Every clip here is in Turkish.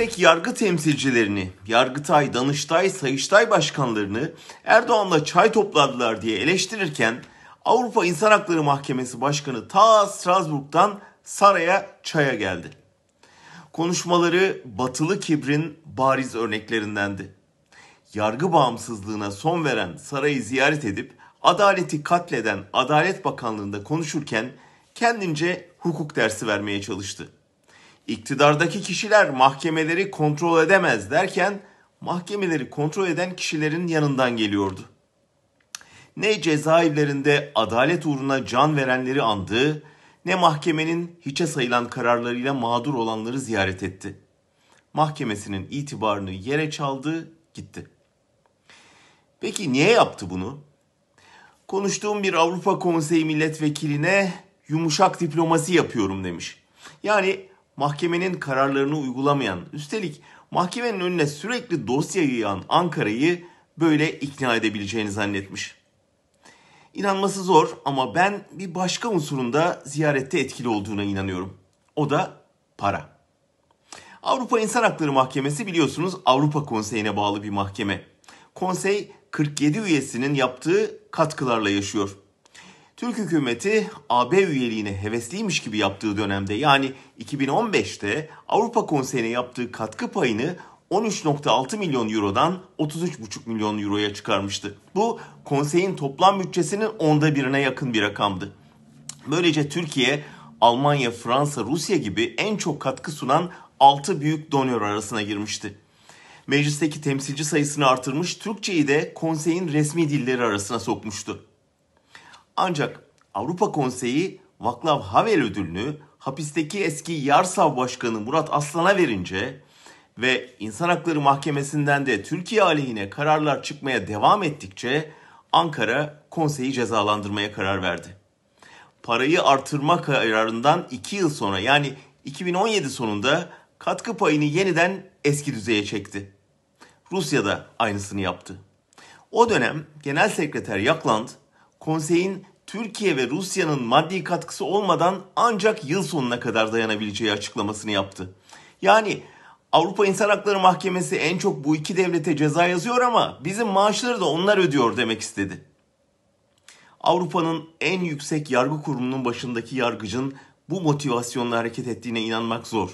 yüksek yargı temsilcilerini, Yargıtay, Danıştay, Sayıştay başkanlarını Erdoğan'la çay topladılar diye eleştirirken Avrupa İnsan Hakları Mahkemesi Başkanı ta Strasbourg'dan saraya çaya geldi. Konuşmaları batılı kibrin bariz örneklerindendi. Yargı bağımsızlığına son veren sarayı ziyaret edip adaleti katleden Adalet Bakanlığı'nda konuşurken kendince hukuk dersi vermeye çalıştı iktidardaki kişiler mahkemeleri kontrol edemez derken mahkemeleri kontrol eden kişilerin yanından geliyordu. Ne cezaevlerinde adalet uğruna can verenleri andığı ne mahkemenin hiçe sayılan kararlarıyla mağdur olanları ziyaret etti. Mahkemesinin itibarını yere çaldı, gitti. Peki niye yaptı bunu? Konuştuğum bir Avrupa Konseyi milletvekiline yumuşak diplomasi yapıyorum demiş. Yani mahkemenin kararlarını uygulamayan, üstelik mahkemenin önüne sürekli dosya yığan Ankara'yı böyle ikna edebileceğini zannetmiş. İnanması zor ama ben bir başka unsurunda ziyarette etkili olduğuna inanıyorum. O da para. Avrupa İnsan Hakları Mahkemesi biliyorsunuz Avrupa Konseyi'ne bağlı bir mahkeme. Konsey 47 üyesinin yaptığı katkılarla yaşıyor. Türk hükümeti AB üyeliğine hevesliymiş gibi yaptığı dönemde yani 2015'te Avrupa Konseyi'ne yaptığı katkı payını 13.6 milyon eurodan 33.5 milyon euroya çıkarmıştı. Bu konseyin toplam bütçesinin onda birine yakın bir rakamdı. Böylece Türkiye, Almanya, Fransa, Rusya gibi en çok katkı sunan 6 büyük donör arasına girmişti. Meclisteki temsilci sayısını artırmış, Türkçeyi de konseyin resmi dilleri arasına sokmuştu. Ancak Avrupa Konseyi Vaklav Havel ödülünü hapisteki eski Yarsav Başkanı Murat Aslan'a verince ve İnsan Hakları Mahkemesi'nden de Türkiye aleyhine kararlar çıkmaya devam ettikçe Ankara konseyi cezalandırmaya karar verdi. Parayı artırma kararından 2 yıl sonra yani 2017 sonunda katkı payını yeniden eski düzeye çekti. Rusya da aynısını yaptı. O dönem Genel Sekreter Yakland konseyin Türkiye ve Rusya'nın maddi katkısı olmadan ancak yıl sonuna kadar dayanabileceği açıklamasını yaptı. Yani Avrupa İnsan Hakları Mahkemesi en çok bu iki devlete ceza yazıyor ama bizim maaşları da onlar ödüyor demek istedi. Avrupa'nın en yüksek yargı kurumunun başındaki yargıcın bu motivasyonla hareket ettiğine inanmak zor.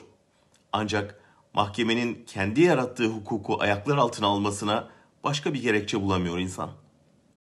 Ancak mahkemenin kendi yarattığı hukuku ayaklar altına almasına başka bir gerekçe bulamıyor insan.